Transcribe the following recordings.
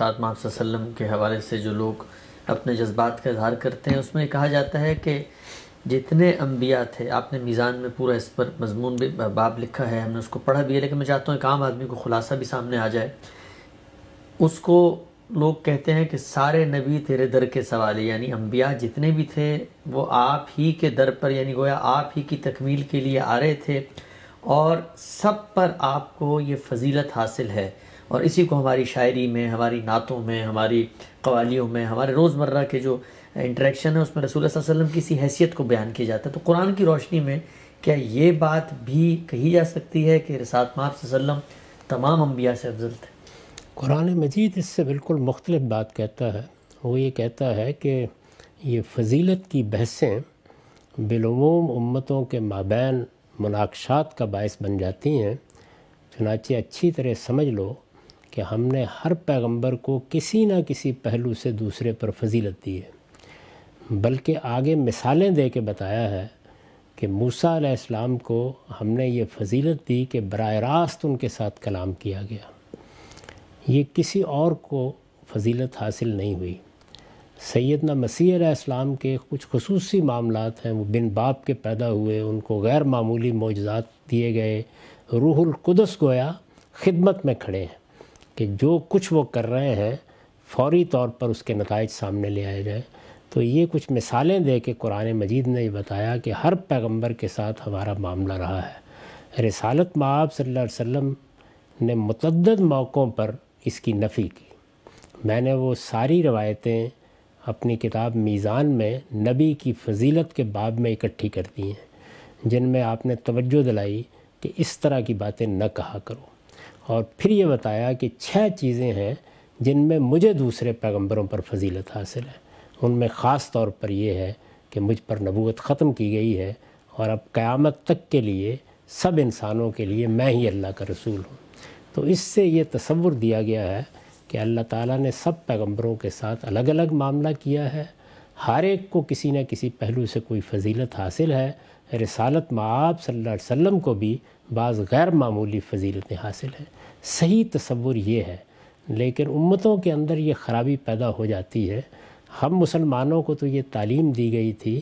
साथ माप के हवाले से जो लोग अपने जज्बात का इजहार करते हैं उसमें कहा जाता है कि जितने अम्बिया थे आपने मीज़ान में पूरा इस पर मजमून भी बाब लिखा है हमने उसको पढ़ा भी है लेकिन मैं चाहता हूँ एक आम आदमी को खुलासा भी सामने आ जाए उसको लोग कहते हैं कि सारे नबी तेरे दर के सवाले यानी अम्बिया जितने भी थे वो आप ही के दर पर यानी गोया आप ही की तकमील के लिए आ रहे थे और सब पर आपको ये फजीलत हासिल है और इसी को हमारी शायरी में हमारी नातों में हमारी कवालियों में हमारे रोज़मर्रा के जो इंटरेक्शन है उसमें रसूल वसलम की इसी हैसियत को बयान किया जाता है तो कुरान की रोशनी में क्या ये बात भी कही जा सकती है कि रसात माप तमाम अम्बिया से अफजल थे कुरान मजीद इससे बिल्कुल मुख्तलिफ बात कहता है वो ये कहता है कि ये फजीलत की बहसें बिलूम उम्मतों के माबैन मुनाक्षात का बायस बन जाती हैं चुनाचे अच्छी तरह समझ लो कि हमने हर पैगंबर को किसी ना किसी पहलू से दूसरे पर फजीलत दी है बल्कि आगे मिसालें दे के बताया है कि मूसा इस्लाम को हमने ये फजीलत दी कि बर रास्त उनके साथ कलाम किया गया ये किसी और को फजीलत हासिल नहीं हुई सैदना मसीह इस्लाम के कुछ खसूसी मामला हैं वो बिन बाप के पैदा हुए उनको गैर मामूली मोजात दिए गए रूहुल कुदस गोया खिदमत में खड़े हैं कि जो कुछ वो कर रहे हैं फौरी तौर पर उसके नतज सामने ले आए जाएँ तो ये कुछ मिसालें दे के कुरान मजीद ने यह बताया कि हर पैगम्बर के साथ हमारा मामला रहा है रसालत माब सल्ला वसम ने मतद मौक़ों पर इसकी नफ़ी की मैंने वो सारी रवायतें अपनी किताब मीज़ान में नबी की फजीलत के बाब में इकट्ठी कर दी हैं जिनमें आपने तवज्जो दिलाई कि इस तरह की बातें न कहा करो और फिर ये बताया कि छह चीज़ें हैं जिनमें मुझे दूसरे पैगंबरों पर फजीलत हासिल है उनमें ख़ास तौर पर यह है कि मुझ पर नबूत ख़त्म की गई है और अब क़यामत तक के लिए सब इंसानों के लिए मैं ही अल्लाह का रसूल हूँ तो इससे ये तस्वुर दिया गया है कि अल्लाह ताला ने सब पैगंबरों के साथ अलग अलग मामला किया है हर एक को किसी न किसी पहलू से कोई फजीलत हासिल है रसालत माँ आप अलैहि को भी बाज़ गैर मामूली फजीलतें हासिल हैं सही तस्वुर ये है लेकिन उम्मतों के अंदर ये ख़राबी पैदा हो जाती है हम मुसलमानों को तो ये तालीम दी गई थी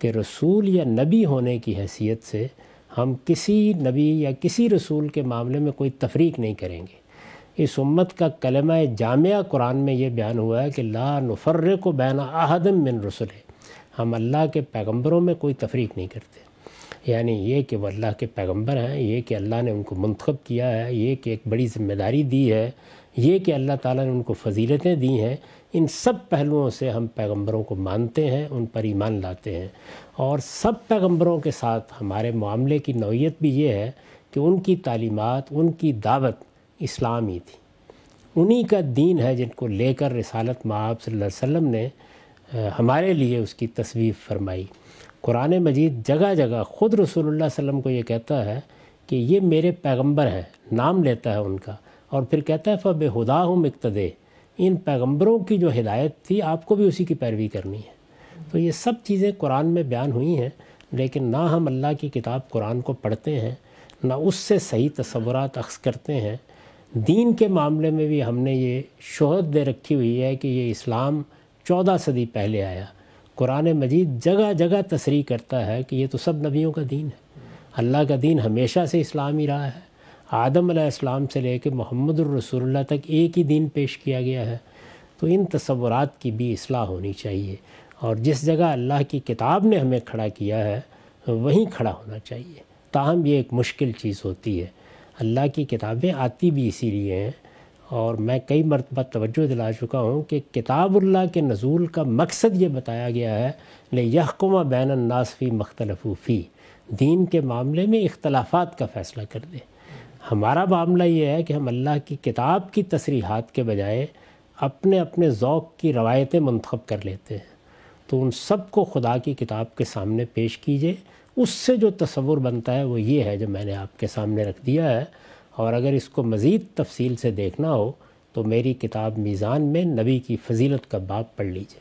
कि रसूल या नबी होने की हैसियत से हम किसी नबी या किसी रसूल के मामले में कोई तफरीक नहीं करेंगे इस उम्मत का कलमा जामिया कुरान में ये बयान हुआ है कि ला नफर्र को बैना आहदम मिन रसुल हम अल्लाह के पैगम्बरों में कोई तफरीक नहीं करते यानी ये कि वह अल्लाह के पैगंबर हैं ये कि अल्लाह ने उनको मंतखब किया है ये कि एक बड़ी ज़िम्मेदारी दी है ये कि अल्लाह ताला ने उनको फजीलतें दी हैं इन सब पहलुओं से हम पैगंबरों को मानते हैं उन पर ईमान लाते हैं और सब पैगंबरों के साथ हमारे मामले की नौीयत भी ये है कि उनकी तालीमत उनकी दावत इस्लामी थी उन्हीं का दीन है जिनको लेकर रिसालत महब सल्लम ने हमारे लिए उसकी तस्वीर फरमाई कुरान मजीद जगह जगह ख़ुद रसूलुल्लाह सल्लम को ये कहता है कि ये मेरे पैगंबर हैं नाम लेता है उनका और फिर कहता है फ़ब हुदा हम इकतदे इन पैगंबरों की जो हिदायत थी आपको भी उसी की पैरवी करनी है तो ये सब चीज़ें कुरान में बयान हुई हैं लेकिन ना हम अल्लाह की किताब कुरान को पढ़ते हैं ना उससे सही तस्वुरात अक्स करते हैं दीन के मामले में भी हमने ये शोहत दे रखी हुई है कि ये इस्लाम चौदह सदी पहले आया कुरान मजीद जगह जगह तस्री करता है कि ये तो सब नबियों का दीन है अल्लाह का दीन हमेशा से इस्लाम ही रहा है आदम इस्लाम से ले कर मोहम्मद रसूलुल्लाह तक एक ही दीन पेश किया गया है तो इन तस्वुरात की भी असलाह होनी चाहिए और जिस जगह अल्लाह की किताब ने हमें खड़ा किया है वहीं खड़ा होना चाहिए ताहम ये एक मुश्किल चीज़ होती है अल्लाह की किताबें आती भी इसीलिए हैं और मैं कई मरतबा तोज्जो दिला चुका हूँ कि किताबुल्ला के नज़ूल का मकसद ये बताया गया है ले यहकुमा बैन नासफ़ी मख्तलफूफ़ी दीन के मामले में इख्तलाफात का फ़ैसला कर दें हमारा मामला ये है कि हम अल्लाह की किताब की तसरीहत के बजाय अपने अपने ओक़ की रवायतें मनतखब कर लेते हैं तो उन सब को खुदा की किताब के सामने पेश कीजिए उससे जो तस्वुर बनता है वो ये है जो मैंने आपके सामने रख दिया है और अगर इसको मज़ीद तफसील से देखना हो तो मेरी किताब मीज़ान में नबी की फजीलत का बाब पढ़ लीजिए